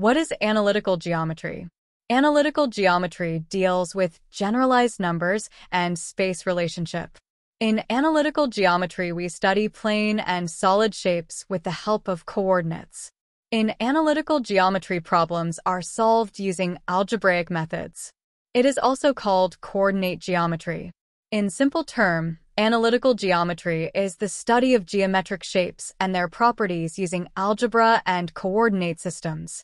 What is analytical geometry? Analytical geometry deals with generalized numbers and space relationship. In analytical geometry, we study plane and solid shapes with the help of coordinates. In analytical geometry, problems are solved using algebraic methods. It is also called coordinate geometry. In simple term, analytical geometry is the study of geometric shapes and their properties using algebra and coordinate systems.